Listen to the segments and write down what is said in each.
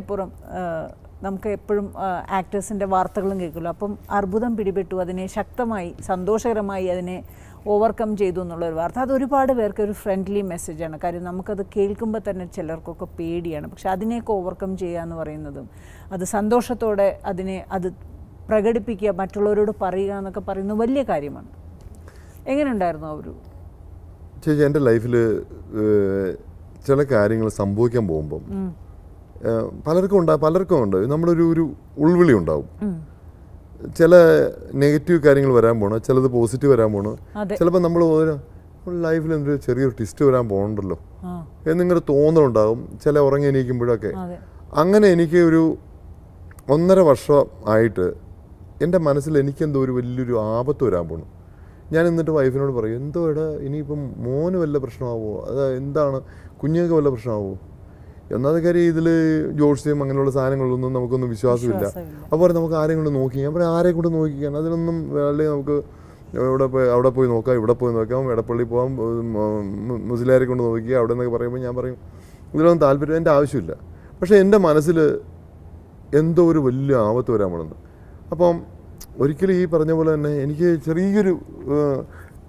അതിലേക്കപ്പുറം നമുക്ക് എപ്പോഴും ആക്ടേഴ്സിൻ്റെ വാർത്തകളും കേൾക്കുമല്ലോ അപ്പം അർബുദം പിടിപെട്ടു അതിനെ ശക്തമായി സന്തോഷകരമായി അതിനെ ഓവർകം ചെയ്തു എന്നുള്ളൊരു വാർത്ത അത് ഒരുപാട് പേർക്ക് ഒരു ഫ്രണ്ട്ലി മെസ്സേജാണ് കാര്യം നമുക്കത് കേൾക്കുമ്പോൾ തന്നെ ചിലർക്കൊക്കെ പേടിയാണ് പക്ഷെ അതിനെയൊക്കെ ഓവർകം ചെയ്യുക എന്ന് പറയുന്നതും അത് സന്തോഷത്തോടെ അതിനെ അത് പ്രകടിപ്പിക്കുക മറ്റുള്ളവരോട് പറയുക എന്നൊക്കെ പറയുന്നത് വലിയ കാര്യമാണ് എങ്ങനെയുണ്ടായിരുന്നു ആ ഒരു ചേച്ചി എൻ്റെ ലൈഫിൽ ചില കാര്യങ്ങൾ സംഭവിക്കാൻ പോകുമ്പം പലർക്കും ഉണ്ട് പലർക്കും ഉണ്ട് നമ്മളൊരു ഒരു ഉൾവിളി ഉണ്ടാവും ചില നെഗറ്റീവ് കാര്യങ്ങൾ വരാൻ പോണു ചിലത് പോസിറ്റീവ് വരാൻ പോണു ചിലപ്പോൾ നമ്മൾ ലൈഫിൽ എന്തൊരു ചെറിയൊരു ട്വിസ്റ്റ് വരാൻ പോകണ്ടല്ലോ എന്നിങ്ങനെ തോന്നലുണ്ടാകും ചില ഉറങ്ങി എണീക്കുമ്പോഴൊക്കെ അങ്ങനെ എനിക്ക് ഒരു ഒന്നര വർഷം ആയിട്ട് എൻ്റെ മനസ്സിൽ എനിക്കെന്തോ ഒരു വലിയൊരു ആപത്ത് വരാൻ പോണു ഞാൻ എന്നിട്ട് വൈഫിനോട് പറയും എന്തോ ഇടാ ഇനിയിപ്പം മോന് വല്ല പ്രശ്നമാവോ അതാ എന്താണ് കുഞ്ഞുങ്ങൾക്ക് വല്ല പ്രശ്നമാവോ എന്നാൽ കാര്യം ഇതിൽ ജോഷ്യം അങ്ങനെയുള്ള സാധനങ്ങളൊന്നും നമുക്കൊന്നും വിശ്വാസമില്ല അപ്പോൾ നമുക്ക് ആരെയും കൊണ്ട് നോക്കി ഞാൻ പറയാം ആരെ കൊണ്ട് നോക്കിക്കാൻ അതിനൊന്നും അല്ലെങ്കിൽ നമുക്ക് ഇവിടെ പോയി അവിടെ പോയി നോക്കാം ഇവിടെ പോയി നോക്കാം എടപ്പള്ളി പോകാം മുസ്ലിയാരെ കൊണ്ട് നോക്കി അവിടെ നിന്നൊക്കെ പറയുമ്പോൾ ഞാൻ പറയും ഇതിലൊന്നും താല്പര്യം എൻ്റെ ആവശ്യമില്ല പക്ഷേ എൻ്റെ മനസ്സിൽ എന്തോ ഒരു വലിയ ആപത്ത് വരാൻ പോകുന്നുണ്ട് അപ്പം ഒരിക്കലും ഈ പറഞ്ഞ പോലെ തന്നെ എനിക്ക് ചെറിയൊരു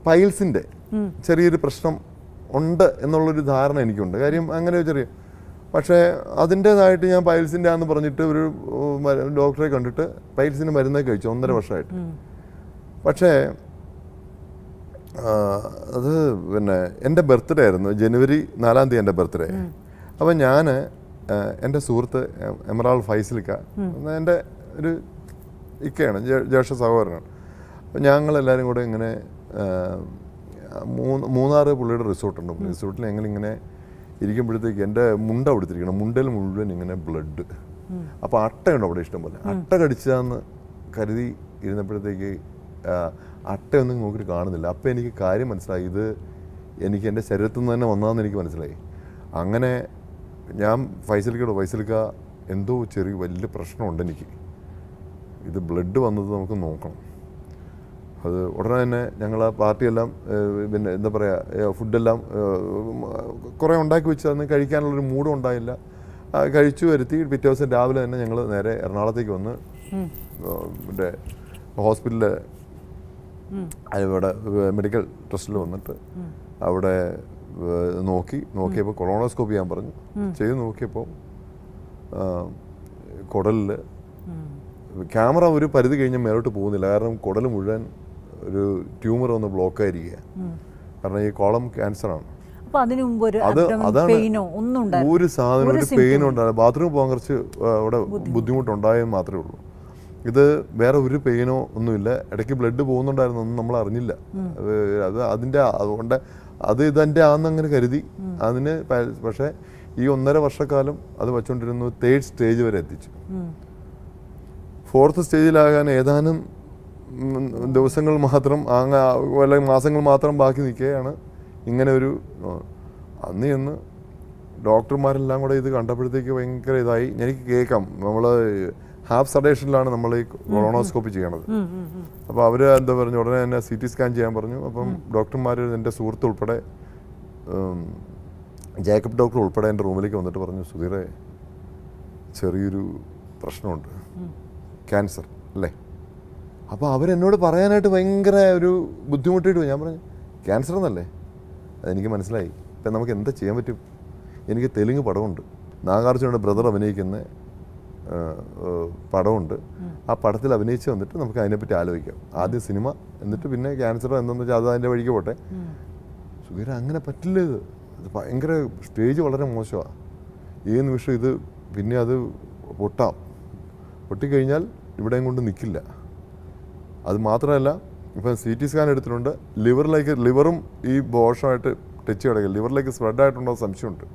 പൈൽസിൻ്റെ ചെറിയൊരു പ്രശ്നം ഉണ്ട് എന്നുള്ളൊരു ധാരണ എനിക്കുണ്ട് കാര്യം അങ്ങനെ ചെറിയ പക്ഷേ അതിൻ്റെതായിട്ട് ഞാൻ പൈൽസിൻ്റെ ആന്ന് പറഞ്ഞിട്ട് ഒരു ഡോക്ടറെ കണ്ടിട്ട് പൈൽസിന് മരുന്നേ കഴിച്ചു ഒന്നര വർഷമായിട്ട് പക്ഷേ അത് പിന്നെ എൻ്റെ ബർത്ത്ഡേ ആയിരുന്നു ജനുവരി നാലാം തീയതി എൻ്റെ ബർത്ത്ഡേ അപ്പം ഞാൻ എൻ്റെ സുഹൃത്ത് എമറാൾ ഫൈസിലിക്ക എൻ്റെ ഒരു ഇക്കയാണ് ജ്യേഷ്ഠ സഹോദരനാണ് അപ്പം ഞങ്ങളെല്ലാവരും കൂടെ ഇങ്ങനെ മൂന്നാറ് പുള്ളിയുടെ റിസോർട്ടുണ്ട് റിസോർട്ടിൽ ഞങ്ങളിങ്ങനെ ഇരിക്കുമ്പോഴത്തേക്ക് എൻ്റെ മുണ്ട കൊടുത്തിരിക്കണം മുണ്ടയിൽ മുഴുവൻ ഇങ്ങനെ ബ്ലഡ് അപ്പോൾ അട്ടയുണ്ട് അവിടെ ഇഷ്ടം പോലെ അട്ട കടിച്ചതെന്ന് കരുതി ഇരുന്നപ്പോഴത്തേക്ക് അട്ടയൊന്നും നോക്കിയിട്ട് കാണുന്നില്ല അപ്പോൾ എനിക്ക് കാര്യം മനസ്സിലായി ഇത് എനിക്ക് എൻ്റെ ശരീരത്തിൽ നിന്ന് തന്നെ വന്നതെന്ന് എനിക്ക് മനസ്സിലായി അങ്ങനെ ഞാൻ ഫൈസലിക്കോട് ഫൈസലിക്ക എന്തോ ചെറിയ വലിയ പ്രശ്നമുണ്ട് എനിക്ക് ഇത് ബ്ലഡ് വന്നത് നമുക്ക് നോക്കണം അത് ഉടനെ തന്നെ ഞങ്ങൾ ആ പാർട്ടിയെല്ലാം പിന്നെ എന്താ പറയുക ഫുഡെല്ലാം കുറേ ഉണ്ടാക്കി വെച്ച് അന്ന് കഴിക്കാനുള്ളൊരു മൂഡും ഉണ്ടായില്ല കഴിച്ചു വരുത്തി പിറ്റേ ദിവസം രാവിലെ തന്നെ ഞങ്ങൾ നേരെ എറണാകുളത്തേക്ക് വന്ന് മറ്റേ ഹോസ്പിറ്റലിലെ ഇവിടെ മെഡിക്കൽ ട്രസ്റ്റിൽ വന്നിട്ട് അവിടെ നോക്കി നോക്കിയപ്പോൾ കൊളോണോസ്കോപ്പ് ചെയ്യാൻ പറഞ്ഞു ചെയ്ത് നോക്കിയപ്പോൾ കുടലിൽ ക്യാമറ ഒരു പരിധി കഴിഞ്ഞ് മേലോട്ട് പോകുന്നില്ല കാരണം കുടൽ മുഴുവൻ ഒരു ട്യൂമർ ഒന്ന് ബ്ലോക്ക് ആയിരിക്കുക കാരണം ഈ കോളം ക്യാൻസർ ആണ് ഒരു സാധനം ഒരു പെയിൻ ഉണ്ടായിരുന്നു ബാത്റൂമിൽ പോകാൻ കുറച്ച് അവിടെ ബുദ്ധിമുട്ടുണ്ടായെന്ന് മാത്രമേ ഉള്ളൂ ഇത് വേറെ ഒരു പെയിനോ ഒന്നുമില്ല ഇടയ്ക്ക് ബ്ലഡ് പോകുന്നുണ്ടായിരുന്നൊന്നും നമ്മൾ അറിഞ്ഞില്ല അത് അതിൻ്റെ അതുകൊണ്ട് അത് ഇതെൻ്റെ ആന്നങ്ങനെ കരുതി അതിന് പക്ഷേ ഈ ഒന്നര വർഷക്കാലം അത് വെച്ചുകൊണ്ടിരുന്നു തേർഡ് സ്റ്റേജ് വരെ എത്തിച്ചു ഫോർത്ത് സ്റ്റേജിലാകാൻ ഏതാനും ദിവസങ്ങൾ മാത്രം അങ്ങ് അല്ലെങ്കിൽ മാസങ്ങൾ മാത്രം ബാക്കി നിൽക്കുകയാണ് ഇങ്ങനെ ഒരു അന്ന് ഇന്ന് ഡോക്ടർമാരെല്ലാം കൂടെ ഇത് കണ്ടപ്പോഴത്തേക്ക് ഭയങ്കര ഇതായി എനിക്ക് കേൾക്കാം നമ്മൾ ഹാഫ് സഡേഷനിലാണ് നമ്മൾ ഈ കൊളോണോസ്കോപ്പി ചെയ്യണത് അപ്പോൾ അവർ എന്താ പറഞ്ഞു ഉടനെ എന്നെ സി ടി സ്കാൻ ചെയ്യാൻ പറഞ്ഞു അപ്പം ഡോക്ടർമാർ എൻ്റെ സുഹൃത്ത് ഉൾപ്പെടെ ജേക്കബ് ഡോക്ടർ ഉൾപ്പെടെ എൻ്റെ റൂമിലേക്ക് വന്നിട്ട് പറഞ്ഞു സുധീറെ ചെറിയൊരു പ്രശ്നമുണ്ട് ക്യാൻസർ അല്ലേ അപ്പോൾ അവരെന്നോട് പറയാനായിട്ട് ഭയങ്കര ഒരു ബുദ്ധിമുട്ടിയിട്ട് ഞാൻ പറഞ്ഞു ക്യാൻസർ എന്നല്ലേ അതെനിക്ക് മനസ്സിലായി ഇപ്പം നമുക്ക് എന്താ ചെയ്യാൻ പറ്റും എനിക്ക് തെലുങ്ക് പടമുണ്ട് നാഗാർജുനയുടെ ബ്രദർ അഭിനയിക്കുന്ന പടമുണ്ട് ആ പടത്തിൽ അഭിനയിച്ച് വന്നിട്ട് നമുക്ക് അതിനെപ്പറ്റി ആലോചിക്കാം ആദ്യം സിനിമ എന്നിട്ട് പിന്നെ ക്യാൻസറോ എന്തെന്ന് വെച്ചാൽ അത് അതിൻ്റെ വഴിക്ക് പോട്ടെ സുഖീര അങ്ങനെ പറ്റില്ല ഇത് അത് ഭയങ്കര സ്റ്റേജ് വളരെ മോശമാണ് ഈ നിമിഷം ഇത് പിന്നെ അത് പൊട്ടാം പൊട്ടിക്കഴിഞ്ഞാൽ ഇവിടെയും കൊണ്ട് നിൽക്കില്ല അത് മാത്രമല്ല ഇപ്പം സി ടി സ്കാൻ എടുത്തിട്ടുണ്ട് ലിവറിലേക്ക് ലിവറും ഈ ദോഷമായിട്ട് ടച്ച് കിടക്കുക ലിവറിലേക്ക് സ്പ്രെഡ് ആയിട്ടുണ്ടോ സംശയമുണ്ട്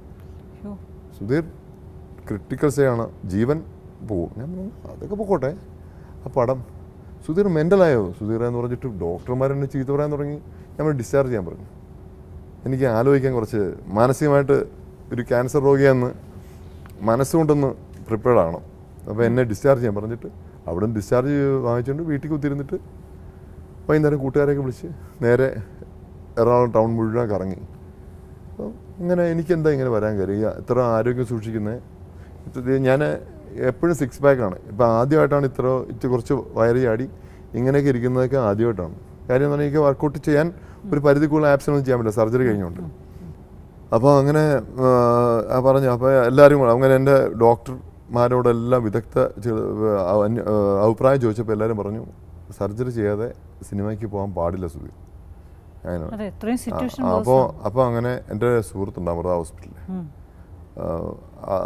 സുധീർ ക്രിട്ടിക്കൽ സേയാണ് ജീവൻ പോകും ഞാൻ അതൊക്കെ പോക്കോട്ടെ ആ പടം സുധീർ മെൻ്റലായോ സുധീർ എന്ന് പറഞ്ഞിട്ട് ഡോക്ടർമാർ എന്നെ ചീത്ത പറയാൻ തുടങ്ങി നമ്മൾ ഡിസ്ചാർജ് ചെയ്യാൻ പറഞ്ഞു എനിക്ക് ആലോചിക്കാൻ കുറച്ച് മാനസികമായിട്ട് ഒരു ക്യാൻസർ രോഗിയെന്ന് മനസ്സുകൊണ്ടൊന്ന് പ്രിപ്പയർഡ് ആകണം അപ്പോൾ എന്നെ ഡിസ്ചാർജ് ചെയ്യാൻ പറഞ്ഞിട്ട് അവിടെ ഡിസ്ചാർജ് വാങ്ങിച്ചുകൊണ്ട് വീട്ടിൽ കുത്തിരുന്നിട്ട് വൈകുന്നേരം കൂട്ടുകാരെയൊക്കെ വിളിച്ച് നേരെ എറണാകുളം ടൗൺ മുഴുവൻ കറങ്ങി അപ്പം ഇങ്ങനെ എനിക്കെന്താ ഇങ്ങനെ വരാൻ കാര്യം ഇത്ര ആരോഗ്യം സൂക്ഷിക്കുന്നത് ഞാൻ എപ്പോഴും സിക്സ് പാക്കാണ് ഇപ്പം ആദ്യമായിട്ടാണ് ഇത്ര ഇച്ചിരി കുറച്ച് വയറി ചാടി ഇങ്ങനെയൊക്കെ ഇരിക്കുന്നതൊക്കെ ആദ്യമായിട്ടാണ് കാര്യം എന്ന് പറഞ്ഞാൽ എനിക്ക് വർക്കൗട്ട് ചെയ്യാൻ ഒരു പരിധി കൂടുതൽ ഒന്നും ചെയ്യാൻ പറ്റില്ല സർജറി കഴിഞ്ഞുകൊണ്ട് അപ്പോൾ അങ്ങനെ പറഞ്ഞു അപ്പോൾ എല്ലാവരും അങ്ങനെ എൻ്റെ ഡോക്ടർ മാരോടെല്ലാം വിദഗ്ധ അഭിപ്രായം ചോദിച്ചപ്പോൾ എല്ലാവരും പറഞ്ഞു സർജറി ചെയ്യാതെ സിനിമയ്ക്ക് പോകാൻ പാടില്ല സുധീർ അപ്പോൾ അപ്പോൾ അങ്ങനെ എൻ്റെ സുഹൃത്തുണ്ട് അമൃത ഹോസ്പിറ്റലിൽ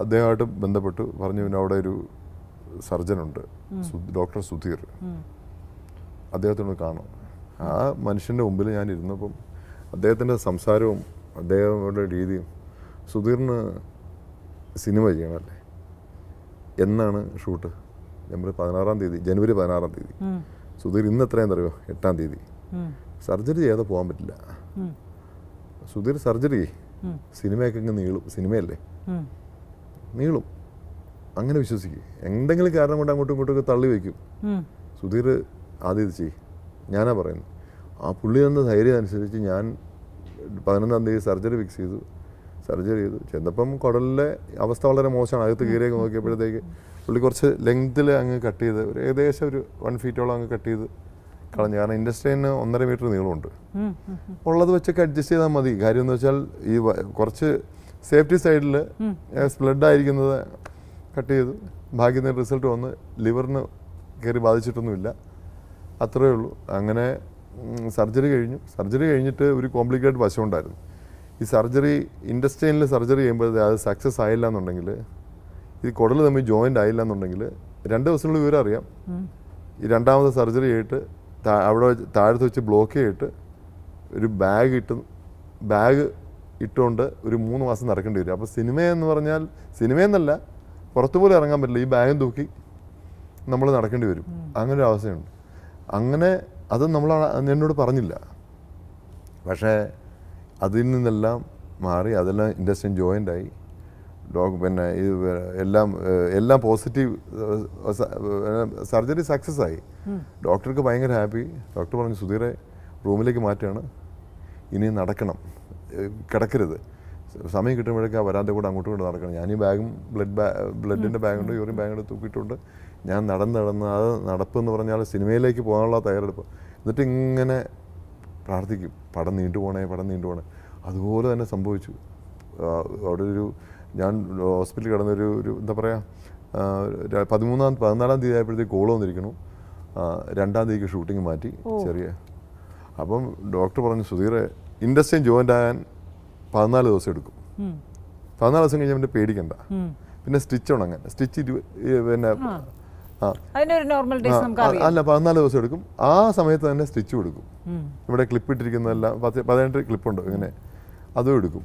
അദ്ദേഹമായിട്ട് ബന്ധപ്പെട്ടു പറഞ്ഞു പിന്നെ അവിടെ ഒരു സർജനുണ്ട് ഡോക്ടർ സുധീർ അദ്ദേഹത്തിനോട് കാണും ആ മനുഷ്യൻ്റെ മുമ്പിൽ ഞാൻ ഇരുന്നപ്പം അദ്ദേഹത്തിൻ്റെ സംസാരവും അദ്ദേഹങ്ങളുടെ രീതിയും സുധീറിന് സിനിമ ചെയ്യണമല്ലേ എന്നാണ് ഷൂട്ട് നമ്മൾ പതിനാറാം തീയതി ജനുവരി പതിനാറാം തീയതി സുധീർ ഇന്ന് എത്രയാന്ന് അറിയോ എട്ടാം തീയതി സർജറി ചെയ്യാതെ പോകാൻ പറ്റില്ല സുധീർ സർജറി സിനിമയൊക്കെ ഇങ്ങ് നീളും സിനിമയല്ലേ നീളും അങ്ങനെ വിശ്വസിക്കും എന്തെങ്കിലും കാരണം കൊണ്ട് അങ്ങോട്ടും ഇങ്ങോട്ടും തള്ളി വയ്ക്കും സുധീർ ആദ്യം ഇത് ചെയ്യും ഞാനാ പറയുന്നത് ആ പുള്ളി തന്ന ധൈര്യം അനുസരിച്ച് ഞാൻ പതിനൊന്നാം തീയതി സർജറി ഫിക്സ് ചെയ്തു സർജറി ചെയ്തു ചെന്നപ്പം കുടലിലെ അവസ്ഥ വളരെ മോശമാണ് അകത്ത് കീറിയൊക്കെ നോക്കിയപ്പോഴത്തേക്ക് പുള്ളി കുറച്ച് ലെങ്തിൽ അങ്ങ് കട്ട് ചെയ്ത് ഒരു ഏകദേശം ഒരു വൺ ഫീറ്റോളം അങ്ങ് കട്ട് ചെയ്ത് കളഞ്ഞു കാരണം ഇൻഡസ്ട്രീന് ഒന്നര മീറ്റർ നീളമുണ്ട് ഉള്ളത് വെച്ചൊക്കെ അഡ്ജസ്റ്റ് ചെയ്താൽ മതി കാര്യം എന്ന് വെച്ചാൽ ഈ കുറച്ച് സേഫ്റ്റി സൈഡിൽ സ്പ്ലഡ് ആയിരിക്കുന്നത് കട്ട് ചെയ്തു ഭാഗ്യത്തിന് റിസൾട്ട് വന്ന് ലിവറിന് കയറി ബാധിച്ചിട്ടൊന്നുമില്ല അത്രയേ ഉള്ളൂ അങ്ങനെ സർജറി കഴിഞ്ഞു സർജറി കഴിഞ്ഞിട്ട് ഒരു കോംപ്ലിക്കേറ്റഡ് വശമുണ്ടായിരുന്നു ഈ സർജറി ഇൻഡസ്ട്രിയിൽ സർജറി ചെയ്യുമ്പോൾ അത് സക്സസ് ആയില്ല എന്നുണ്ടെങ്കിൽ ഈ കുടൽ തമ്മിൽ ജോയിൻ്റ് ആയില്ല എന്നുണ്ടെങ്കിൽ രണ്ട് ദിവസത്തിനുള്ളിൽ വിവരം അറിയാം ഈ രണ്ടാമത്തെ സർജറി ചെയ്തിട്ട് അവിടെ താഴത്ത് വെച്ച് ബ്ലോക്ക് ചെയ്തിട്ട് ഒരു ബാഗ് ഇട്ട് ബാഗ് ഇട്ടുകൊണ്ട് ഒരു മൂന്ന് മാസം നടക്കേണ്ടി വരും അപ്പോൾ സിനിമയെന്ന് പറഞ്ഞാൽ സിനിമയെന്നല്ല പുറത്തുപോലെ ഇറങ്ങാൻ പറ്റില്ല ഈ ബാഗും തൂക്കി നമ്മൾ നടക്കേണ്ടി വരും അങ്ങനെ ഒരു അവസ്ഥയുണ്ട് അങ്ങനെ അത് നമ്മൾ എന്നോട് പറഞ്ഞില്ല പക്ഷേ അതിൽ നിന്നെല്ലാം മാറി അതെല്ലാം ഇൻഡസ്ട്രി ജോയിൻ്റായി ഡോക് പിന്നെ ഇത് എല്ലാം എല്ലാം പോസിറ്റീവ് സർജറി സക്സസ് ആയി ഡോക്ടർക്ക് ഭയങ്കര ഹാപ്പി ഡോക്ടർ പറഞ്ഞു സുധീറെ റൂമിലേക്ക് മാറ്റുകയാണ് ഇനി നടക്കണം കിടക്കരുത് സമയം കിട്ടുമ്പോഴേക്കും ആ വരാതെ കൂടെ അങ്ങോട്ടും കൂടെ നടക്കണം ഞാൻ ഈ ബാഗും ബ്ലഡ് ബാ ബ്ലഡിൻ്റെ ബാഗുണ്ട് യൂറിൻ ബാഗുണ്ട് തൂക്കിയിട്ടുണ്ട് ഞാൻ നടന്ന് നടന്ന് അത് നടപ്പ് എന്ന് പറഞ്ഞാൽ സിനിമയിലേക്ക് പോകാനുള്ള തയ്യാറെടുപ്പ് എന്നിട്ട് ഇങ്ങനെ പ്രാർത്ഥിക്കും പടം നീണ്ടു പോണേ പടം നീണ്ടു പോണേ അതുപോലെ തന്നെ സംഭവിച്ചു അവിടെ ഒരു ഞാൻ ഹോസ്പിറ്റലിൽ കിടന്നൊരു ഒരു എന്താ പറയുക പതിമൂന്നാം പതിനാലാം തീയതി ആയപ്പോഴത്തേക്ക് കോൾ വന്നിരിക്കണു രണ്ടാം തീയതിക്ക് ഷൂട്ടിംഗ് മാറ്റി ചെറിയ അപ്പം ഡോക്ടർ പറഞ്ഞു സുധീറെ ഇൻഡസ്ട്രിയിൽ ജോയിൻ്റ് ആകാൻ പതിനാല് ദിവസം എടുക്കും പതിനാല് ദിവസം കഴിഞ്ഞാൽ പിന്നെ പേടിക്കണ്ട പിന്നെ സ്റ്റിച്ച് ഉണങ്ങാൻ സ്റ്റിച്ച് പിന്നെ അല്ല പതിനാല് ദിവസം എടുക്കും ആ സമയത്ത് തന്നെ സ്റ്റിച്ച് കൊടുക്കും ഇവിടെ ക്ലിപ്പ് ഇട്ടിരിക്കുന്നതെല്ലാം പത്ത് പതിനെട്ട് ക്ലിപ്പുണ്ട് ഇങ്ങനെ അതും എടുക്കും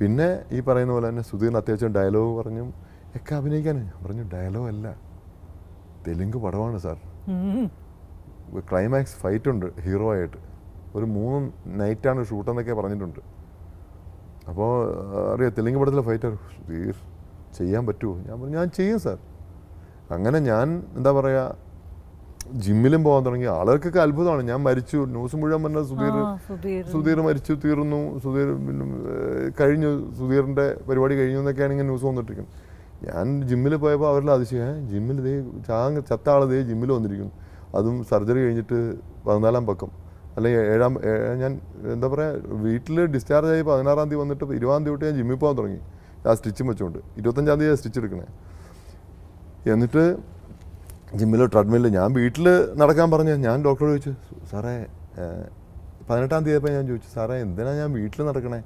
പിന്നെ ഈ പറയുന്ന പോലെ തന്നെ സുധീർ അത്യാവശ്യം ഡയലോഗ് പറഞ്ഞു ഒക്കെ അഭിനയിക്കാനേ ഞാൻ പറഞ്ഞു ഡയലോഗ് അല്ല തെലുങ്ക് പടമാണ് സാർ ക്ലൈമാക്സ് ഫൈറ്റ് ഉണ്ട് ഹീറോ ആയിട്ട് ഒരു മൂന്ന് നൈറ്റാണ് ഷൂട്ട് എന്നൊക്കെ പറഞ്ഞിട്ടുണ്ട് അപ്പോൾ അറിയാം തെലുങ്ക് പടത്തിലെ ഫൈറ്റ് ചെയ്യാൻ പറ്റുമോ ഞാൻ പറഞ്ഞു ഞാൻ ചെയ്യും സാർ അങ്ങനെ ഞാൻ എന്താ പറയാ ജിമ്മിലും പോകാൻ തുടങ്ങി ആളുകൾക്കൊക്കെ അത്ഭുതമാണ് ഞാൻ മരിച്ചു ന്യൂസ് മുഴുവൻ പറഞ്ഞ സുധീർ സുധീർ മരിച്ചു തീർന്നു സുധീർ കഴിഞ്ഞു സുധീറിന്റെ പരിപാടി കഴിഞ്ഞു എന്നൊക്കെയാണ് ഇങ്ങനെ ന്യൂസ് വന്നിട്ടിരിക്കുന്നത് ഞാൻ ജിമ്മിൽ പോയപ്പോൾ അവരുടെ അതിശയം ജിമ്മിൽ ഇതേ ചാങ് ചത്ത ആൾ ഇതേ ജിമ്മിൽ വന്നിരിക്കുന്നു അതും സർജറി കഴിഞ്ഞിട്ട് പതിനാലാം പക്കം അല്ലെങ്കിൽ ഏഴാം ഞാൻ എന്താ പറയുക വീട്ടിൽ ഡിസ്ചാർജ് ആയി പതിനാറാം തീയതി വന്നിട്ട് ഇരുപതാം തീയതി തൊട്ട് ഞാൻ ജിമ്മിൽ പോകാൻ തുടങ്ങി ആ സ്റ്റിച്ചും വെച്ചുകൊണ്ട് ഇരുപത്തഞ്ചാം തീയതി സ്റ്റിച്ച് എടുക്കണേ എന്നിട്ട് ജിമ്മിലോ ട്രെഡ്മില്ലോ ഞാൻ വീട്ടിൽ നടക്കാൻ പറഞ്ഞു ഞാൻ ഡോക്ടറോട് ചോദിച്ചു സാറേ പതിനെട്ടാം തീയതി ഞാൻ ചോദിച്ചു സാറേ എന്തിനാണ് ഞാൻ വീട്ടിൽ നടക്കണേ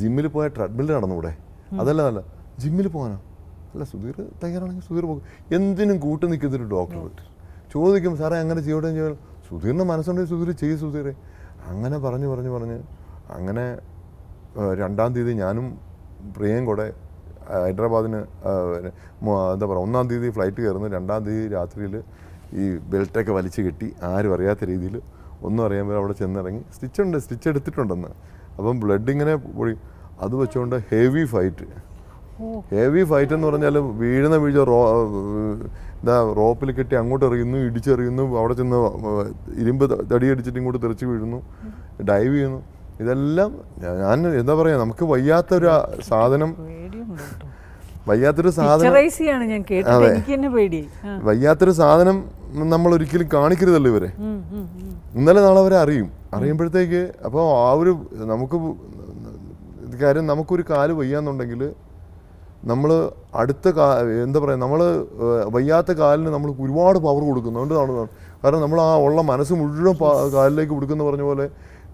ജിമ്മിൽ പോയാൽ ട്രെഡ്മിൽ നടന്നുകൂടെ അതല്ല നല്ല ജിമ്മിൽ പോകാനോ അല്ല സുധീർ തയ്യാറാണെങ്കിൽ സുധീർ പോകും എന്തിനും കൂട്ടു നിൽക്കുന്നൊരു ഡോക്ടർ ചോദിക്കും സാറേ അങ്ങനെ ചെയ്യട്ടെ ചെയ്യണം സുധീറിൻ്റെ മനസ്സുണ്ടെങ്കിൽ സുധീർ ചെയ്യും സുധീർ അങ്ങനെ പറഞ്ഞു പറഞ്ഞു പറഞ്ഞ് അങ്ങനെ രണ്ടാം തീയതി ഞാനും പ്രിയയും കൂടെ ഹൈദരാബാദിന് എന്താ പറയുക ഒന്നാം തീയതി ഫ്ലൈറ്റ് കയറുന്നു രണ്ടാം തീയതി രാത്രിയിൽ ഈ ബെൽറ്റൊക്കെ വലിച്ചു കെട്ടി ആരും അറിയാത്ത രീതിയിൽ ഒന്നും അറിയാൻ അവിടെ ചെന്നിറങ്ങി സ്റ്റിച്ചുണ്ട് സ്റ്റിച്ച് എടുത്തിട്ടുണ്ടെന്ന് അപ്പം ബ്ലഡ് ഇങ്ങനെ പൊഴി അത് വെച്ചുകൊണ്ട് ഹെവി ഫൈറ്റ് ഹെവി ഫൈറ്റ് എന്ന് പറഞ്ഞാൽ വീഴുന്ന വീഴ്ച റോ എന്താ റോപ്പിൽ കെട്ടി അങ്ങോട്ട് എറിയുന്നു ഇടിച്ചെറിയുന്നു അവിടെ ചെന്ന് ഇരുമ്പ് തടിയടിച്ചിട്ട് ഇങ്ങോട്ട് തെറിച്ച് വീഴുന്നു ഡൈവ് ചെയ്യുന്നു ഇതെല്ലാം ഞാൻ എന്താ പറയുക നമുക്ക് വയ്യാത്തൊരു സാധനം വയ്യാത്തൊരു സാധനം ഞാൻ അതെ വയ്യാത്തൊരു സാധനം നമ്മൾ ഒരിക്കലും കാണിക്കരുതല്ലോ ഇവരെ ഇന്നലെ നാളെ അവരെ അറിയും അറിയുമ്പോഴത്തേക്ക് അപ്പോൾ ആ ഒരു നമുക്ക് കാര്യം നമുക്കൊരു കാല് വയ്യാന്നുണ്ടെങ്കിൽ നമ്മൾ അടുത്ത കാ എന്താ പറയുക നമ്മൾ വയ്യാത്ത കാലിന് നമ്മൾ ഒരുപാട് പവർ അതുകൊണ്ട് കാരണം നമ്മൾ ആ ഉള്ള മനസ്സ് മുഴുവൻ കാലിലേക്ക് കൊടുക്കുന്ന പറഞ്ഞ പോലെ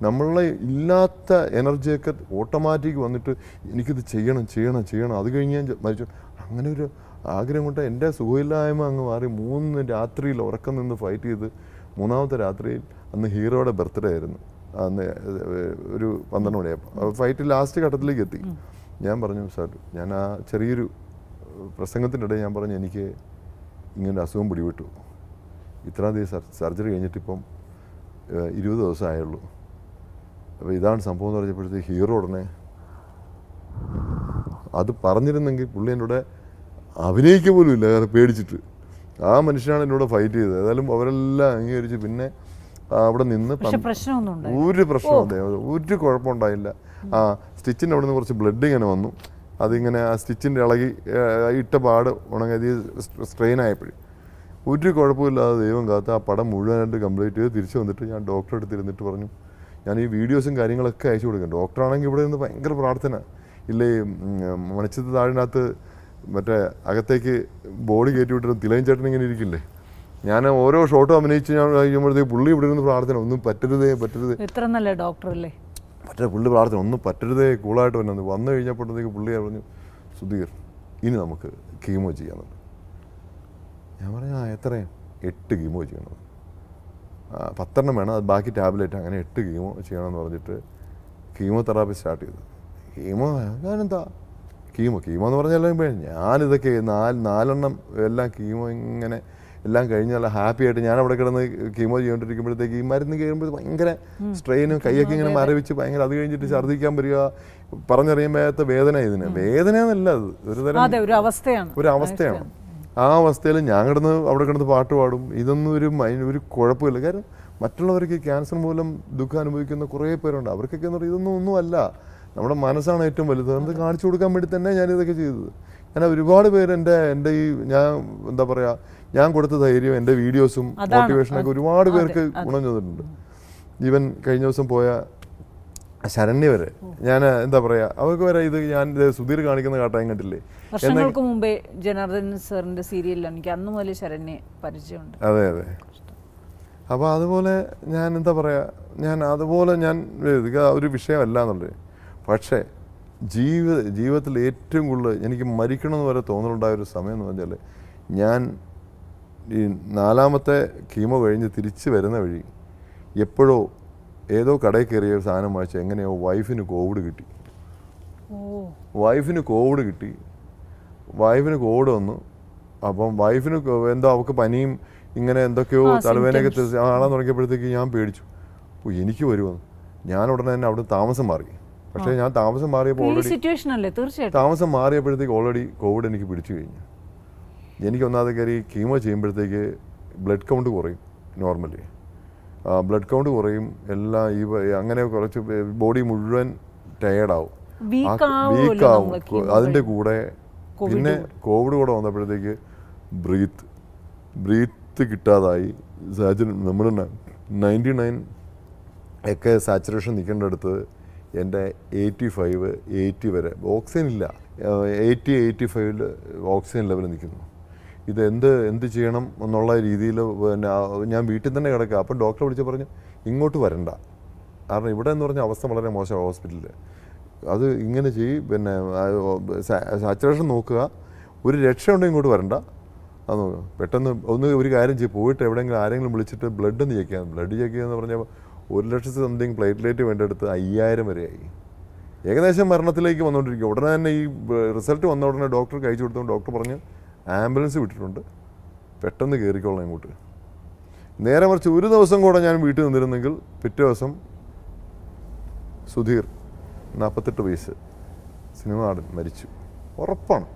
നമ്മളെ ഇല്ലാത്ത എനർജിയൊക്കെ ഓട്ടോമാറ്റിക് വന്നിട്ട് എനിക്കിത് ചെയ്യണം ചെയ്യണം ചെയ്യണം അത് കഴിഞ്ഞ് ഞാൻ മരിച്ചു അങ്ങനെ ഒരു ആഗ്രഹം കൊണ്ട് എൻ്റെ സുഖമില്ലായ്മ അങ്ങ് മാറി മൂന്ന് രാത്രിയിൽ ഉറക്കം നിന്ന് ഫൈറ്റ് ചെയ്ത് മൂന്നാമത്തെ രാത്രിയിൽ അന്ന് ഹീറോയുടെ ബർത്ത്ഡേ ആയിരുന്നു അന്ന് ഒരു പന്ത്രണ്ട് മണിയായപ്പോൾ ഫൈറ്റ് ലാസ്റ്റ് ഘട്ടത്തിലേക്ക് എത്തി ഞാൻ പറഞ്ഞു സാർ ഞാൻ ആ ചെറിയൊരു പ്രസംഗത്തിൻ്റെ ഇടയിൽ ഞാൻ പറഞ്ഞു എനിക്ക് ഇങ്ങനെ അസുഖം പിടിവിട്ടു ഇത്രാം തീയതി സർജറി കഴിഞ്ഞിട്ടിപ്പം ഇരുപത് ദിവസം അപ്പോൾ ഇതാണ് സംഭവം എന്ന് പറഞ്ഞപ്പോഴത്തെ ഹീറോ ഉടനെ അത് പറഞ്ഞിരുന്നെങ്കിൽ പുള്ളി എന്നോട് അഭിനയിക്കുക പോലും ഇല്ല കാരണം പേടിച്ചിട്ട് ആ മനുഷ്യനാണ് എന്നോട് ഫൈറ്റ് ചെയ്തത് ഏതായാലും അവരെല്ലാം അംഗീകരിച്ച് പിന്നെ അവിടെ നിന്ന് ഒരു പ്രശ്നവും ഒരു കുഴപ്പമുണ്ടായില്ല ആ സ്റ്റിച്ചിൻ്റെ അവിടെ നിന്ന് കുറച്ച് ബ്ലഡ് ഇങ്ങനെ വന്നു അതിങ്ങനെ ആ സ്റ്റിച്ചിൻ്റെ ഇളകി ഇട്ട പാട് ഉണങ്ങതി സ്ട്രെയിൻ ആയപ്പോഴും ഒരു കുഴപ്പമില്ലാതെ ദൈവം കാത്ത് ആ പടം മുഴുവനായിട്ട് കംപ്ലീറ്റ് ചെയ്ത് തിരിച്ചു വന്നിട്ട് ഞാൻ ഡോക്ടറെ അടുത്തിരുന്നിട്ട് പറഞ്ഞു ഞാൻ ഈ വീഡിയോസും കാര്യങ്ങളൊക്കെ അയച്ചു കൊടുക്കും ഡോക്ടറാണെങ്കിൽ ഇവിടെ നിന്ന് ഭയങ്കര പ്രാർത്ഥന ഇല്ലേ മണിച്ചത്ത് താഴിനകത്ത് മറ്റേ അകത്തേക്ക് ബോഡി കയറ്റി വിട്ടിട്ട് തിലയും ചേട്ടൻ ഇങ്ങനെ ഇരിക്കില്ലേ ഞാൻ ഓരോ ഷോട്ടും അഭിനയിച്ച് ഞാൻ കഴിയുമ്പോഴത്തേക്ക് പുള്ളി ഇവിടെ നിന്ന് പ്രാർത്ഥന ഒന്നും പറ്റരുതേ പറ്റരുത് ഇത്ര നല്ല ഡോക്ടറല്ലേ മറ്റേ പുള്ളി പ്രാർത്ഥന ഒന്നും പറ്റരുതേ കൂളായിട്ട് വന്നത് വന്നു കഴിഞ്ഞപ്പോഴത്തേക്ക് പുള്ളി പറഞ്ഞു സുധീർ ഇനി നമുക്ക് കീമോ ചെയ്യാമെന്നുണ്ട് ഞാൻ പറഞ്ഞു ആ എത്രയും എട്ട് കീമോ ചെയ്യണം പത്തെണ്ണം വേണം അത് ബാക്കി ടാബ്ലറ്റ് അങ്ങനെ എട്ട് കീമോ ചെയ്യണമെന്ന് പറഞ്ഞിട്ട് കീമോതെറാപ്പി സ്റ്റാർട്ട് ചെയ്തു കീമോ ഞാനെന്താ കീമോ കീമോ എന്ന് പറഞ്ഞാൽ എല്ലാം ഞാനിതൊക്കെ നാല് നാലെണ്ണം എല്ലാം കീമോ ഇങ്ങനെ എല്ലാം കഴിഞ്ഞ് നല്ല ഹാപ്പി ആയിട്ട് ഞാൻ അവിടെ കിടന്ന് കീമോ ചെയ്തുകൊണ്ടിരിക്കുമ്പോഴത്തേക്ക് ഈ മരുന്ന് കഴിയുമ്പോൾ ഭയങ്കര സ്ട്രെയിനും കൈയൊക്കെ ഇങ്ങനെ മരവിച്ച് ഭയങ്കര അത് കഴിഞ്ഞിട്ട് ഛർദ്ദിക്കാൻ വരിക പറഞ്ഞറിയുമ്പോഴത്തെ വേദന ഇതിന് വേദന എന്നല്ല അത് ഒരു തരം ഒരു അവസ്ഥയാണ് ആ അവസ്ഥയിൽ ഞാൻ കിടന്ന് അവിടെ കിടന്ന് പാട്ട് പാടും ഇതൊന്നും ഒരു മൈൻഡ് ഒരു കുഴപ്പമില്ല കാരണം മറ്റുള്ളവർക്ക് ക്യാൻസർ മൂലം ദുഃഖം അനുഭവിക്കുന്ന കുറേ പേരുണ്ട് അവർക്കൊക്കെ എന്ന് പറയുന്നത് ഇതൊന്നും ഒന്നുമല്ല നമ്മുടെ മനസ്സാണ് ഏറ്റവും വലുത് അത് കാണിച്ചു കൊടുക്കാൻ വേണ്ടി തന്നെ ഞാൻ ഇതൊക്കെ ചെയ്തത് ഞാൻ ഒരുപാട് പേര് എൻ്റെ എൻ്റെ ഈ ഞാൻ എന്താ പറയുക ഞാൻ കൊടുത്ത ധൈര്യം എൻ്റെ വീഡിയോസും മോട്ടിവേഷനൊക്കെ ഒരുപാട് പേർക്ക് ഗുണം ചെയ്തിട്ടുണ്ട് ഈവൻ കഴിഞ്ഞ ദിവസം പോയ വരെ ഞാൻ എന്താ പറയാ അവർക്ക് വരെ ഇത് ഞാൻ സുധീർ കാണിക്കുന്ന കാട്ടാൻ കണ്ടില്ലേ വർഷങ്ങൾക്ക് മുമ്പേ ജനാർദ്ദൻ സാറിന്റെ സീരിയലിലാണ് എനിക്ക് അന്ന് മുതൽ ശരണ്യെ പരിചയമുണ്ട് അതെ അതെ അപ്പോൾ അതുപോലെ ഞാൻ എന്താ പറയാ ഞാൻ അതുപോലെ ഞാൻ ഒരു വിഷയമല്ല എന്നുള്ളത് പക്ഷേ ജീവിത ജീവിതത്തിൽ ഏറ്റവും കൂടുതൽ എനിക്ക് മരിക്കണമെന്ന് വരെ തോന്നലുണ്ടായ ഒരു സമയം എന്ന് പറഞ്ഞാൽ ഞാൻ ഈ നാലാമത്തെ കീമോ കഴിഞ്ഞ് തിരിച്ച് വരുന്ന വഴി എപ്പോഴോ ഏതോ കടയിൽ കയറിയ ഒരു സാധനം വായിച്ച എങ്ങനെയോ വൈഫിന് കോവിഡ് കിട്ടി വൈഫിന് കോവിഡ് കിട്ടി വൈഫിന് കോവിഡ് വന്നു അപ്പം വൈഫിന് എന്തോ അവൾക്ക് പനിയും ഇങ്ങനെ എന്തൊക്കെയോ തലവേദനയൊക്കെ ആളാന്ന് തുടങ്ങിയപ്പോഴത്തേക്ക് ഞാൻ പേടിച്ചു അപ്പോൾ എനിക്ക് വരുമെന്ന് ഞാൻ ഉടനെ തന്നെ അവിടെ താമസം മാറി പക്ഷേ ഞാൻ താമസം മാറിയപ്പോൾ ഓൾറെഡി താമസം മാറിയപ്പോഴത്തേക്ക് ഓൾറെഡി കോവിഡ് എനിക്ക് പിടിച്ചു കഴിഞ്ഞു എനിക്ക് ഒന്നാമത്തെ കയറി കീമോ ചെയ്യുമ്പോഴത്തേക്ക് ബ്ലഡ് കൗണ്ട് കുറയും നോർമലി ബ്ലഡ് കൗണ്ട് കുറയും എല്ലാ ഈ അങ്ങനെ കുറച്ച് ബോഡി മുഴുവൻ ടയർഡാവും വീക്കാവും അതിൻ്റെ കൂടെ പിന്നെ കോവിഡ് കൂടെ വന്നപ്പോഴത്തേക്ക് ബ്രീത്ത് ബ്രീത്ത് കിട്ടാതായി സാച്ചുറേ നമ്മൾ നയൻറ്റി നയൻ ഒക്കെ സാച്ചുറേഷൻ നിൽക്കേണ്ടടുത്ത് എൻ്റെ എയ്റ്റി ഫൈവ് എയ്റ്റി വരെ ഓക്സിജൻ ഇല്ല എയ്റ്റി എയ്റ്റി ഫൈവില് ഓക്സിജൻ ലെവൽ നിൽക്കുന്നു ഇത് എന്ത് എന്ത് ചെയ്യണം എന്നുള്ള രീതിയിൽ പിന്നെ ഞാൻ വീട്ടിൽ തന്നെ കിടക്കുക അപ്പോൾ ഡോക്ടറെ വിളിച്ച് പറഞ്ഞു ഇങ്ങോട്ട് വരണ്ട കാരണം ഇവിടെ എന്ന് പറഞ്ഞ അവസ്ഥ വളരെ മോശമാണ് ഹോസ്പിറ്റലിൽ അത് ഇങ്ങനെ ചെയ്യും പിന്നെ സാച്ചുറേഷൻ നോക്കുക ഒരു രക്ഷയുണ്ടെങ്കിൽ ഇങ്ങോട്ട് വരണ്ട അത് പെട്ടെന്ന് ഒന്ന് ഒരു കാര്യം ചെയ്യും പോയിട്ട് എവിടെയെങ്കിലും ആരെങ്കിലും വിളിച്ചിട്ട് ബ്ലഡ് ഒന്ന് ചെക്ക് ചെയ്യാം ബ്ലഡ് ചെക്ക് ചെയ്യുക എന്ന് പറഞ്ഞാൽ ഒരു ലക്ഷത്തി സംതിങ് പ്ലേറ്റ്ലേറ്റ് വേണ്ടെടുത്ത് അയ്യായിരം വരെയായി ഏകദേശം മരണത്തിലേക്ക് വന്നുകൊണ്ടിരിക്കുക ഉടനെ തന്നെ ഈ റിസൾട്ട് വന്ന ഉടനെ ഡോക്ടർ കഴിച്ചു കൊടുത്തു ഡോക്ടർ പറഞ്ഞു ആംബുലൻസ് വിട്ടിട്ടുണ്ട് പെട്ടെന്ന് കയറിക്കോളാം ഇങ്ങോട്ട് നേരെ മറിച്ച് ഒരു ദിവസം കൂടെ ഞാൻ വീട്ടിൽ നിന്നിരുന്നെങ്കിൽ പിറ്റേ ദിവസം സുധീർ നാൽപ്പത്തെട്ട് വയസ്സ് സിനിമ നടൻ മരിച്ചു ഉറപ്പാണ്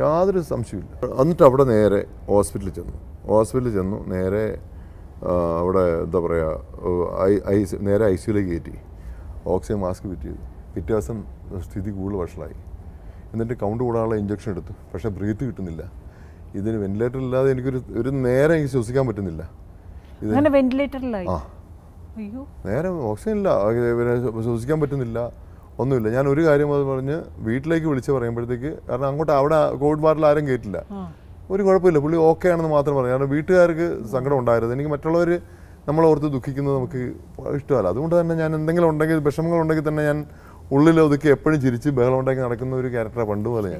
യാതൊരു സംശയമില്ല എന്നിട്ട് അവിടെ നേരെ ഹോസ്പിറ്റലിൽ ചെന്നു ഹോസ്പിറ്റലിൽ ചെന്നു നേരെ അവിടെ എന്താ പറയുക ഐ ഐ നേരെ ഐ സിയിലേക്ക് കയറ്റി ഓക്സിജൻ മാസ്ക് ഫിറ്റ് ചെയ്തു പിറ്റേ ദിവസം സ്ഥിതി കൂടുതൽ വഷളായി എന്നിട്ട് കൗണ്ട് കൂടാനുള്ള ഇഞ്ചക്ഷൻ എടുത്തു പക്ഷേ ബ്രീത്ത് കിട്ടുന്നില്ല ഇതിന് വെന്റിലേറ്റർ ഇല്ലാതെ എനിക്കൊരു ഒരു നേരം എനിക്ക് ശ്വസിക്കാൻ പറ്റുന്നില്ല നേരം വെന്റിലേറ്ററിലായി ആ ഓക്സിജൻ ഇല്ല ശ്വസിക്കാൻ പറ്റുന്നില്ല ഒന്നുമില്ല ഞാൻ ഒരു കാര്യം അത് പറഞ്ഞ് വീട്ടിലേക്ക് വിളിച്ച് പറയുമ്പോഴത്തേക്ക് കാരണം അങ്ങോട്ട് അവിടെ കോവിഡ് വാർഡിൽ ആരും കേട്ടില്ല ഒരു കുഴപ്പമില്ല പുള്ളി ഓക്കെ ആണെന്ന് മാത്രം പറഞ്ഞു കാരണം വീട്ടുകാർക്ക് സങ്കടം ഉണ്ടായിരുന്നു എനിക്ക് മറ്റുള്ളവർ നമ്മളോർത്ത് ദുഃഖിക്കുന്നത് നമുക്ക് ഇഷ്ടമല്ല അതുകൊണ്ട് തന്നെ ഞാൻ എന്തെങ്കിലും ഉണ്ടെങ്കിൽ വിഷമങ്ങൾ ഉണ്ടെങ്കിൽ തന്നെ ഞാൻ ഉള്ളിലൊതുക്കി എപ്പോഴും ചിരിച്ച് ബഹളം ഉണ്ടാക്കി നടക്കുന്ന ഒരു ക്യാരക്ടറാണ് പണ്ട് പോലെ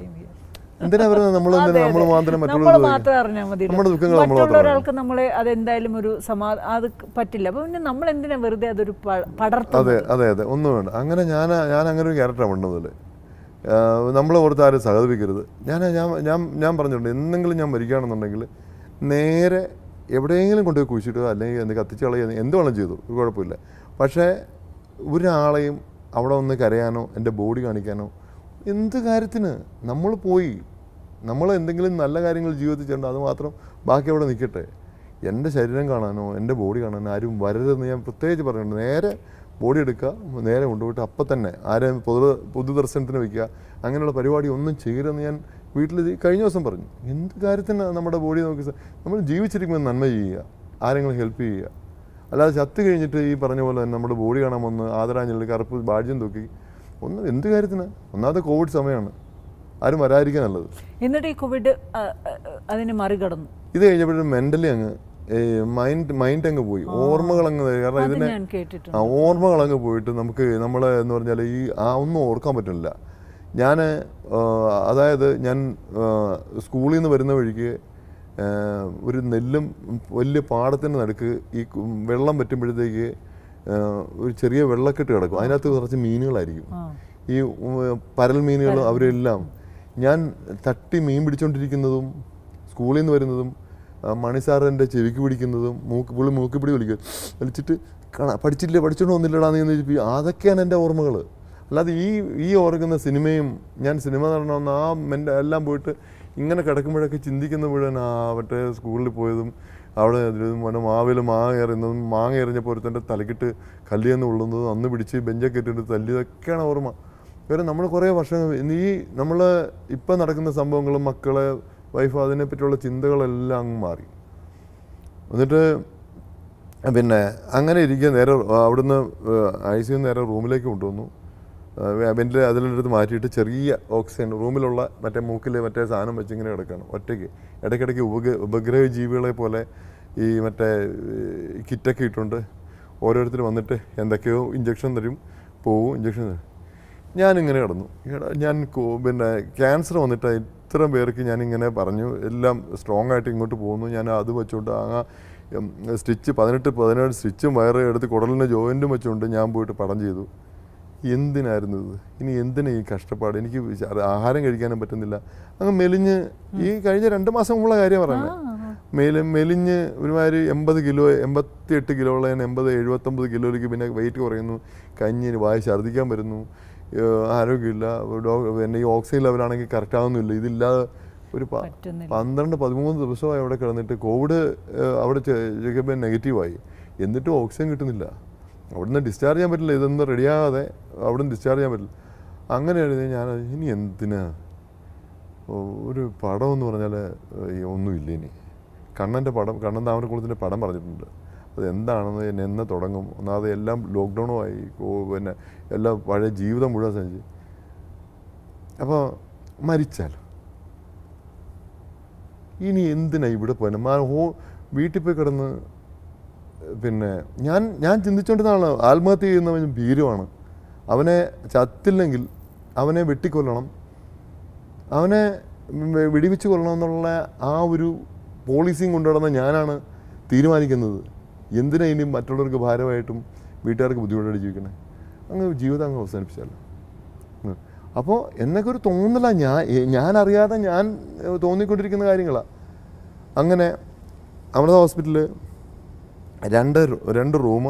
എന്തിനാ പറയുന്നത് നമ്മൾ നമ്മൾ മാത്രം നമ്മുടെ ദുഃഖങ്ങൾ മറ്റുള്ളൊരാൾക്ക് നമ്മളെ അതെന്തായാലും ഒരു സമാ അത് പറ്റില്ല അപ്പൊ പിന്നെ നമ്മൾ എന്തിനാ വെറുതെ അതൊരു പടർത്തും അതെ അതെ അതെ ഒന്നും വേണ്ട അങ്ങനെ ഞാൻ ഞാൻ അങ്ങനെ ഒരു ക്യാരക്ടറാണ് പണ്ട് മുതൽ നമ്മളെ ഓർത്ത് ആരും സഹതപിക്കരുത് ഞാൻ ഞാൻ ഞാൻ ഞാൻ പറഞ്ഞിട്ടുണ്ട് എന്തെങ്കിലും ഞാൻ മരിക്കുകയാണെന്നുണ്ടെങ്കിൽ നേരെ എവിടെയെങ്കിലും കൊണ്ടുപോയി കുഴിച്ചിടുക അല്ലെങ്കിൽ എന്ത് കത്തിച്ച് കളയുക എന്ത് വേണം ചെയ്തു ഒരു കുഴപ്പമില്ല പക്ഷേ ഒരാളെയും അവിടെ ഒന്ന് കരയാനോ എൻ്റെ ബോഡി കാണിക്കാനോ എന്ത് കാര്യത്തിന് നമ്മൾ പോയി നമ്മൾ എന്തെങ്കിലും നല്ല കാര്യങ്ങൾ ജീവിതത്തിൽ ചെയ്യണം അതുമാത്രം മാത്രം ബാക്കി അവിടെ നിൽക്കട്ടെ എൻ്റെ ശരീരം കാണാനോ എൻ്റെ ബോഡി കാണാനോ ആരും വരരുതെന്ന് ഞാൻ പ്രത്യേകിച്ച് പറയുന്നുണ്ട് നേരെ ബോഡി എടുക്കുക നേരെ കൊണ്ടുപോയിട്ട് അപ്പം തന്നെ ആരെ പൊതു പൊതുദർശനത്തിന് വയ്ക്കുക അങ്ങനെയുള്ള പരിപാടി ഒന്നും ചെയ്യരുതെന്ന് ഞാൻ വീട്ടിൽ കഴിഞ്ഞ ദിവസം പറഞ്ഞു എന്ത് കാര്യത്തിന് നമ്മുടെ ബോഡി നോക്കി നമ്മൾ ജീവിച്ചിരിക്കുമ്പോൾ നന്മ ചെയ്യുക ആരെങ്കിലും ഹെൽപ്പ് ചെയ്യുക അല്ലാതെ ചത്തു കഴിഞ്ഞിട്ട് ഈ പറഞ്ഞ പോലെ തന്നെ നമ്മുടെ ബോഡി കാണാൻ വന്ന് ആദരാഞ്ജലി കറുപ്പ് ബാഡ്യം തൂക്കി ഒന്ന് എന്ത് കാര്യത്തിന് ഒന്നാമത്തെ കോവിഡ് സമയമാണ് ആരും വരാതിരിക്കാൻ നല്ലത് എന്നിട്ട് ഈ കോവിഡ് അതിനെ മറികടന്നു ഇത് കഴിഞ്ഞപ്പോഴും മെന്റലി അങ്ങ് മൈൻഡ് മൈൻഡ് അങ്ങ് പോയി ഓർമ്മകൾ അങ്ങ് കാരണം ഇതിനെ ഓർമ്മകൾ അങ്ങ് പോയിട്ട് നമുക്ക് നമ്മളെ എന്ന് പറഞ്ഞാൽ ഈ ആ ഒന്നും ഓർക്കാൻ പറ്റുന്നില്ല ഞാൻ അതായത് ഞാൻ സ്കൂളിൽ നിന്ന് വരുന്ന വഴിക്ക് ഒരു നെല്ലും വലിയ പാടത്തിൻ്റെ നടുക്ക് ഈ വെള്ളം പറ്റുമ്പോഴത്തേക്ക് ഒരു ചെറിയ വെള്ളക്കെട്ട് കിടക്കും അതിനകത്ത് കുറച്ച് മീനുകളായിരിക്കും ഈ പരൽ മീനുകൾ അവരെല്ലാം ഞാൻ തട്ടി മീൻ പിടിച്ചോണ്ടിരിക്കുന്നതും സ്കൂളിൽ നിന്ന് വരുന്നതും മണിസാറിൻ്റെ ചെവിക്ക് പിടിക്കുന്നതും മൂക്ക് പുള്ളി പിടി വിളിക്കും വിളിച്ചിട്ട് കാണാ പഠിച്ചിട്ടില്ല പഠിച്ചോണ്ട് വന്നില്ലടാ എന്ന് ചോദിച്ചു അതൊക്കെയാണ് എൻ്റെ ഓർമ്മകൾ അല്ലാതെ ഈ ഈ ഓർക്കുന്ന സിനിമയും ഞാൻ സിനിമ നടണമെന്ന് ആ മെൻ്റെ എല്ലാം പോയിട്ട് ഇങ്ങനെ കിടക്കുമ്പോഴൊക്കെ ചിന്തിക്കുന്ന മുഴുവൻ ആ മറ്റേ സ്കൂളിൽ പോയതും അവിടെ മറ്റേ മാവിൽ മാങ്ങ എറിയുന്നതും മാങ്ങ എറിഞ്ഞപ്പോൾ ഒരുത്തൻ്റെ തലക്കിട്ട് കല്ലിയെന്ന് ഉള്ളുന്നതും അന്ന് പിടിച്ച് ബെഞ്ചൊക്കെ ഇട്ടിട്ട് ഇതൊക്കെയാണ് ഓർമ്മ വേറെ നമ്മൾ കുറേ വർഷം ഈ നമ്മൾ ഇപ്പം നടക്കുന്ന സംഭവങ്ങളും മക്കളെ വൈഫ് അതിനെപ്പറ്റിയുള്ള ചിന്തകളെല്ലാം അങ്ങ് മാറി എന്നിട്ട് പിന്നെ അങ്ങനെ ഇരിക്കുക നേരെ അവിടുന്ന് ഐ സി നേരെ റൂമിലേക്ക് കൊണ്ടുവന്നു വെൻ്റിലെ അതിലെടുത്ത് മാറ്റിയിട്ട് ചെറിയ ഓക്സിജൻ റൂമിലുള്ള മറ്റേ മൂക്കിൽ മറ്റേ സാധനം വെച്ചിങ്ങനെ കിടക്കണം ഒറ്റയ്ക്ക് ഇടയ്ക്കിടയ്ക്ക് ഉപഗ്ര ഉപഗ്രഹ ജീവികളെ പോലെ ഈ മറ്റേ കിറ്റൊക്കെ ഇട്ടുണ്ട് ഓരോരുത്തർ വന്നിട്ട് എന്തൊക്കെയോ ഇഞ്ചക്ഷൻ തരും പോവും ഇഞ്ചക്ഷൻ തരും ഞാനിങ്ങനെ കിടന്നു ഞാൻ പിന്നെ ക്യാൻസർ വന്നിട്ട് ഇത്രയും പേർക്ക് ഞാനിങ്ങനെ പറഞ്ഞു എല്ലാം സ്ട്രോങ് ആയിട്ട് ഇങ്ങോട്ട് പോകുന്നു ഞാൻ അത് വെച്ചുകൊണ്ട് ആ സ്റ്റിച്ച് പതിനെട്ട് പതിനേഴ് സ്റ്റിച്ചും വയറ് എടുത്ത് കുടലിൻ്റെ ജോയിൻറ്റും വെച്ചുകൊണ്ട് ഞാൻ പോയിട്ട് പടം ചെയ്തു എന്തിനായിരുന്നു ഇത് ഇനി എന്തിനാ ഈ കഷ്ടപ്പാട് എനിക്ക് ആഹാരം കഴിക്കാനും പറ്റുന്നില്ല അങ്ങ് മെലിഞ്ഞ് ഈ കഴിഞ്ഞ രണ്ട് മാസം മുമ്പുള്ള കാര്യം പറയുന്നത് മെലി മെലിഞ്ഞ് ഒരുമാതിരി എൺപത് കിലോ എൺപത്തി എട്ട് കിലോ ഉള്ള എൺപത് എഴുപത്തൊമ്പത് കിലോയിലേക്ക് പിന്നെ വെയിറ്റ് കുറയുന്നു കഞ്ഞിന് വായി ഛർദ്ദിക്കാൻ വരുന്നു ആരോഗ്യമില്ല ഡോ പിന്നെ ഈ ഓക്സിജൻ ലെവലാണെങ്കിൽ കറക്റ്റ് ആവുന്നില്ല ഇതില്ലാതെ ഒരു പന്ത്രണ്ട് പതിമൂന്ന് ദിവസമായി അവിടെ കിടന്നിട്ട് കോവിഡ് അവിടെ നെഗറ്റീവായി എന്നിട്ടും ഓക്സിജൻ കിട്ടുന്നില്ല അവിടുന്ന് ഡിസ്ചാർജ് ചെയ്യാൻ പറ്റില്ല ഇതൊന്നും റെഡിയാകാതെ അവിടുന്ന് ഡിസ്ചാർജ് ചെയ്യാൻ പറ്റില്ല അങ്ങനെ എഴുതി ഞാൻ ഇനി എന്തിനാ ഒരു പടം എന്ന് പറഞ്ഞാൽ ഒന്നുമില്ല ഇനി കണ്ണൻ്റെ പടം കണ്ണൻ താമരക്കുളത്തിൻ്റെ പടം പറഞ്ഞിട്ടുണ്ട് അത് എന്താണെന്ന് എന്നെ എന്ന് തുടങ്ങും ഒന്നാമത് എല്ലാം ലോക്ക്ഡൗണുമായി പിന്നെ എല്ലാം പഴയ ജീവിതം മുഴുവൻ സഞ്ചി അപ്പോൾ മരിച്ചാലോ ഇനി എന്തിനാ ഇവിടെ പോയി മാ ഹോ വീട്ടിൽ പോയി കിടന്ന് പിന്നെ ഞാൻ ഞാൻ ചിന്തിച്ചുകൊണ്ടിരുന്ന ആത്മഹത്യ ചെയ്യുന്നവൻ ഭീരുവാണ് അവനെ ചത്തില്ലെങ്കിൽ അവനെ വെട്ടിക്കൊല്ലണം അവനെ വെടിവെച്ച് കൊല്ലണം എന്നുള്ള ആ ഒരു പോളിസിയും കൊണ്ടുവരുന്ന ഞാനാണ് തീരുമാനിക്കുന്നത് എന്തിനാ ഇനിയും മറ്റുള്ളവർക്ക് ഭാരമായിട്ടും വീട്ടുകാർക്ക് ബുദ്ധിമുട്ടായിട്ട് ജീവിക്കണേ അങ്ങ് ജീവിതം അങ്ങ് അവസാനിപ്പിച്ചാലോ അപ്പോൾ എന്നൊക്കെ ഒരു തോന്നലാണ് ഞാൻ അറിയാതെ ഞാൻ തോന്നിക്കൊണ്ടിരിക്കുന്ന കാര്യങ്ങളാണ് അങ്ങനെ അമൃത ഹോസ്പിറ്റലിൽ രണ്ട് രണ്ട് റൂം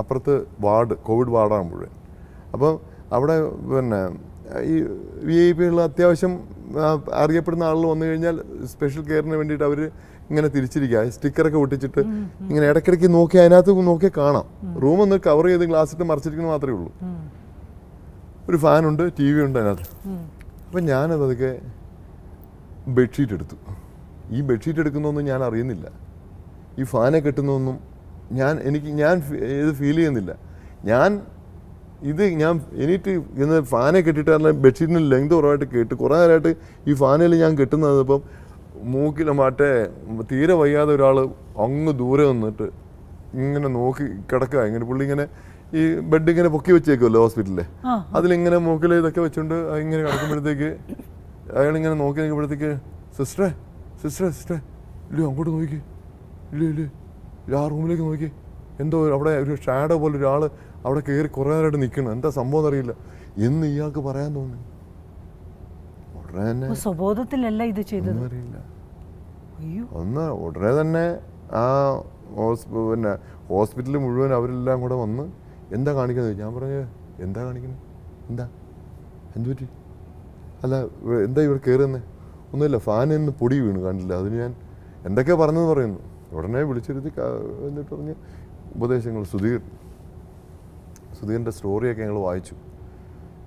അപ്പുറത്ത് വാർഡ് കോവിഡ് വാർഡാണ് മുഴുവൻ അപ്പോൾ അവിടെ പിന്നെ ഈ വി ഐ പികൾ അത്യാവശ്യം അറിയപ്പെടുന്ന ആളുകൾ വന്നു കഴിഞ്ഞാൽ സ്പെഷ്യൽ കെയറിന് വേണ്ടിയിട്ട് അവർ ഇങ്ങനെ തിരിച്ചിരിക്കുക സ്റ്റിക്കറൊക്കെ ഒട്ടിച്ചിട്ട് ഇങ്ങനെ ഇടയ്ക്കിടയ്ക്ക് നോക്കി അതിനകത്ത് നോക്കി കാണാം റൂം ഒന്ന് കവർ ചെയ്ത് ഇട്ട് മറിച്ചിരിക്കുന്നത് മാത്രമേ ഉള്ളൂ ഒരു ഫാനുണ്ട് ടി വി ഉണ്ട് അതിനകത്ത് അപ്പം അതൊക്കെ ബെഡ്ഷീറ്റ് എടുത്തു ഈ ബെഡ്ഷീറ്റ് എടുക്കുന്നൊന്നും ഞാൻ അറിയുന്നില്ല ഈ ഫാനെ കെട്ടുന്നൊന്നും ഞാൻ എനിക്ക് ഞാൻ ഇത് ഫീൽ ചെയ്യുന്നില്ല ഞാൻ ഇത് ഞാൻ എനിക്ക് ഇന്ന് ഫാനെ കെട്ടിട്ട് കാരണം ബെഡ്ഷീറ്റിന് ലെങ്ത് കുറവായിട്ട് കേട്ട് കുറേ നേരമായിട്ട് ഈ ഫാനിൽ ഞാൻ കെട്ടുന്നത് ഇപ്പം മൂക്കിൽ മാറ്റേ തീരെ വയ്യാതെ ഒരാൾ അങ്ങ് ദൂരെ നിന്നിട്ട് ഇങ്ങനെ നോക്കി കിടക്കുക ഇങ്ങനെ പുള്ളി ഇങ്ങനെ ഈ ബെഡ് ഇങ്ങനെ പൊക്കി വെച്ചേക്കുമല്ലോ ഹോസ്പിറ്റലിൽ അതിലിങ്ങനെ മൂക്കിൽ ഇതൊക്കെ വെച്ചുകൊണ്ട് ഇങ്ങനെ കിടക്കുമ്പോഴത്തേക്ക് അയാളിങ്ങനെ നോക്കി നിൽക്കുമ്പോഴത്തേക്ക് സിസ്റ്ററെ സിസ്റ്ററെ സിസ്റ്ററെ ഇല്ലയോ അങ്ങോട്ട് നോക്കി ഇല്ല ഇല്ല ഇല്ല ആ റൂമിലേക്ക് നോക്കി എന്തോ അവിടെ ഒരു ഷാഡോ പോലെ ഒരാൾ അവിടെ കയറി കുറേ നേരമായിട്ട് നിൽക്കണം എന്താ സംഭവം എന്നറിയില്ല എന്ന് ഇയാൾക്ക് പറയാൻ തോന്നി ഉടനെ സ്വബോധത്തിലല്ല ഇത് ചെയ്തത് അറിയില്ല ഒന്ന് ഉടനെ തന്നെ ആ പിന്നെ ഹോസ്പിറ്റലിൽ മുഴുവൻ അവരെല്ലാം കൂടെ വന്ന് എന്താ കാണിക്കുന്നത് ഞാൻ പറഞ്ഞു എന്താ കാണിക്കുന്നത് എന്താ എന്തു പറ്റി അല്ല എന്താ ഇവിടെ കയറുന്നത് ഒന്നുമില്ല ഫാനിൽ നിന്ന് പൊടി വീണു കണ്ടില്ല അതിന് ഞാൻ എന്തൊക്കെയാ പറഞ്ഞെന്ന് പറയുന്നു ഉടനെ വിളിച്ചിരുത്തി എന്നിട്ട് പറഞ്ഞ് ഉപദേശങ്ങൾ സുധീർ സുധീറിൻ്റെ സ്റ്റോറിയൊക്കെ ഞങ്ങൾ വായിച്ചു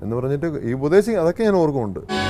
എന്ന് പറഞ്ഞിട്ട് ഈ ഉപദേശം അതൊക്കെ ഞാൻ ഓർക്കുന്നുണ്ട്